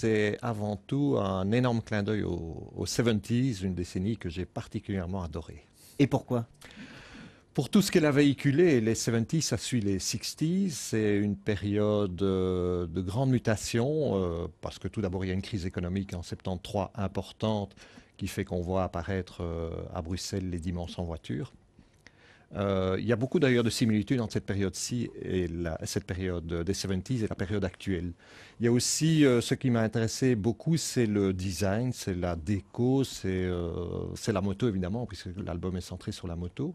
C'est avant tout un énorme clin d'œil aux, 70s, une décennie que j'ai particulièrement adorée. Et pourquoi pour tout ce qu'elle a véhiculé, les 70s, ça suit les 60s. C'est une période euh, de grande mutation, euh, parce que tout d'abord, il y a une crise économique en 73 importante qui fait qu'on voit apparaître euh, à Bruxelles les dimanches en voiture. Euh, il y a beaucoup d'ailleurs de similitudes entre cette période-ci et cette période des 70s et la période actuelle. Il y a aussi euh, ce qui m'a intéressé beaucoup, c'est le design, c'est la déco, c'est euh, la moto évidemment, puisque l'album est centré sur la moto.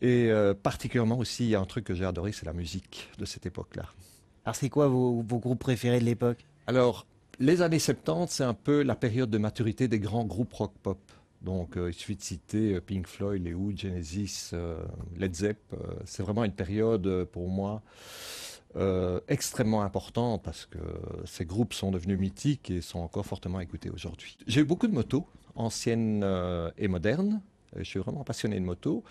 Et particulièrement aussi, il y a un truc que j'ai adoré, c'est la musique de cette époque-là. Alors c'est quoi vos, vos groupes préférés de l'époque Alors, les années 70, c'est un peu la période de maturité des grands groupes rock-pop. Donc euh, il suffit de citer euh, Pink Floyd, les Who, Genesis, euh, Led Zepp. c'est vraiment une période pour moi extrêmement importante parce que ces groupes sont devenus mythiques et sont encore fortement écoutés aujourd'hui. J'ai eu beaucoup de motos, anciennes et modernes. je suis vraiment passionné de motos.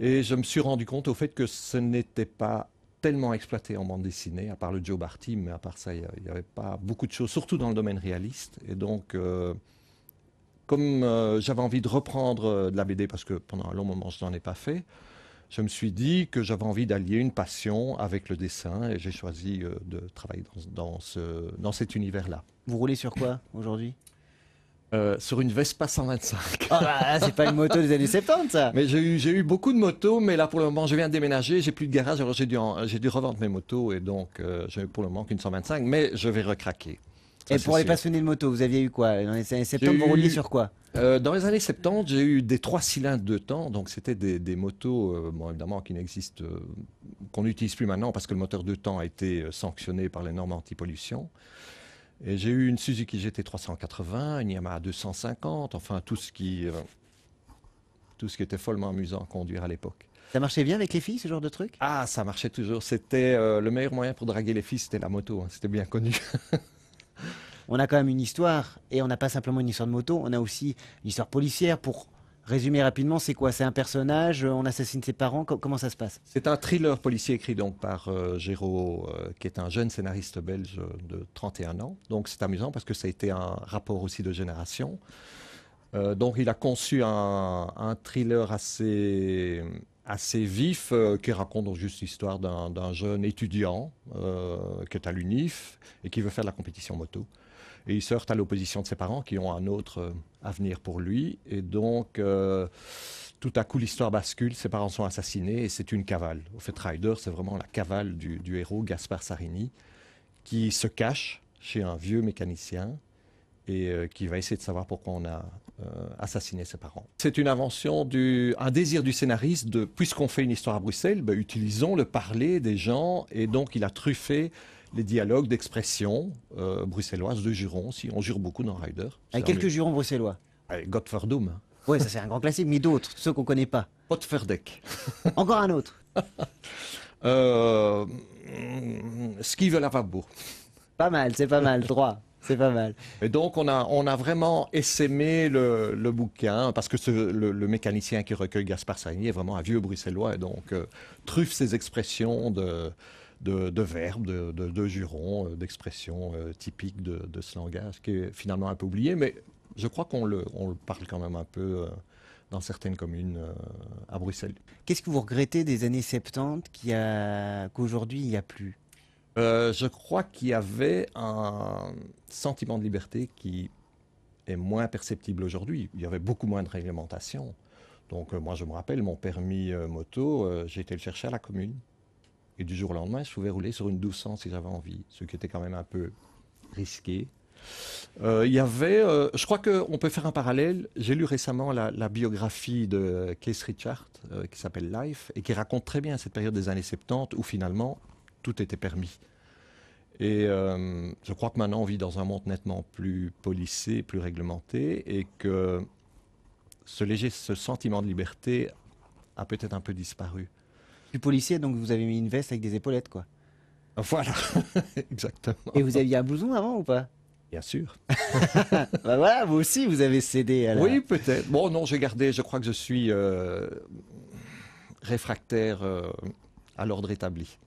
Et je me suis rendu compte au fait que ce n'était pas tellement exploité en bande dessinée, à part le Joe Barty, mais à part ça, il n'y avait pas beaucoup de choses, surtout dans le domaine réaliste. Et donc, comme euh, j'avais envie de reprendre euh, de la BD parce que pendant un long moment je n'en ai pas fait, je me suis dit que j'avais envie d'allier une passion avec le dessin et j'ai choisi euh, de travailler dans, ce, dans cet univers-là. Vous roulez sur quoi aujourd'hui sur une Vespa 125. Ah bah, c'est pas une moto des années 70 ça Mais j'ai eu, beaucoup de motos, mais là pour le moment je viens de déménager, j'ai plus de garage, alors j'ai dû, j'ai dû revendre mes motos et donc j'ai pour le moment qu'une 125, mais je vais recraquer. Et pour les passionnés de moto, vous aviez eu quoi Dans les années 70, vous rouliez sur quoi euh, dans les années 70, j'ai eu des trois cylindres de temps, donc c'était des, des, motos, euh, bon, évidemment, qui n'existent, euh, qu'on n'utilise plus maintenant parce que le moteur de temps a été sanctionné par les normes anti-pollution. Et j'ai eu une Suzuki GT 380, une Yamaha 250, enfin tout ce qui, tout ce qui était follement amusant à conduire à l'époque. Ça marchait bien avec les filles, ce genre de truc Ah, ça marchait toujours. C'était le meilleur moyen pour draguer les filles, c'était la moto. Hein. C'était bien connu. on a quand même une histoire, et on n'a pas simplement une histoire de moto, on a aussi une histoire policière pour résumer rapidement, c'est quoi C'est un personnage, euh, on assassine ses parents, comment ça se passe C'est un thriller policier écrit donc par euh, euh qui est un jeune scénariste belge euh, de 31 ans. Donc c'est amusant parce que ça a été un rapport aussi de génération. donc il a conçu un, thriller assez vif qui raconte juste l'histoire d'un jeune étudiant qui est à l'UNIF et qui veut faire la compétition moto. Et il se heurte à l'opposition de ses parents qui ont un autre euh, avenir pour lui. Et donc, euh, tout à coup, l'histoire bascule, ses parents sont assassinés et c'est une cavale. Au fait, Ryder, c'est vraiment la cavale du, héros Gaspard Sarini qui se cache chez un vieux mécanicien et euh, qui va essayer de savoir pourquoi on a assassiné ses parents. C'est une invention, du, un désir du scénariste de, puisqu'on fait une histoire à Bruxelles, ben, utilisons le parler des gens, et donc il a truffé les dialogues d'expression euh, bruxelloise de jurons. Si on jure beaucoup dans Rider. Avec quelques jurons bruxellois. Avec Doom. Oui, ça c'est un grand classique, mais d'autres, ceux qu'on ne connaît pas. Potferdeck. Encore un autre. euh, la vapeur. Pas mal, c'est pas mal, droit. C'est pas mal. Et donc, on a, on a vraiment essaimé le, bouquin, parce que le, mécanicien qui recueille Gaspard Sagny est vraiment un vieux bruxellois, et donc euh, truffe ses expressions de, de, verbes, de, jurons, euh, d'expressions euh, typiques de, ce langage, qui est finalement un peu oublié, mais je crois qu'on le, le parle quand même un peu euh, dans certaines communes à Bruxelles. Qu'est-ce que vous regrettez des années 70 qui a, qu'aujourd'hui il n'y a plus Je crois qu'il y avait un sentiment de liberté qui est moins perceptible aujourd'hui. Il y avait beaucoup moins de réglementation. Donc moi je me rappelle, mon permis moto, j'ai été le chercher à la commune. Et du jour au lendemain, je pouvais rouler sur une 1200 si j'avais envie, ce qui était quand même un peu risqué. Euh, il y avait, euh, je crois qu'on peut faire un parallèle. J'ai lu récemment la, biographie de Keith Richard euh, qui s'appelle Life et qui raconte très bien cette période des années 70 où finalement tout était permis. Et je crois que maintenant on vit dans un monde nettement plus policé, plus réglementé et que ce léger ce sentiment de liberté a peut-être un peu disparu policier, donc vous avez mis une veste avec des épaulettes, quoi. Voilà, exactement. Et vous aviez un blouson avant ou pas Bien sûr. Bah voilà, vous aussi, vous avez cédé à la... Oui, peut-être. Bon, non, j'ai gardé, je crois que je suis euh, réfractaire euh, à l'ordre établi.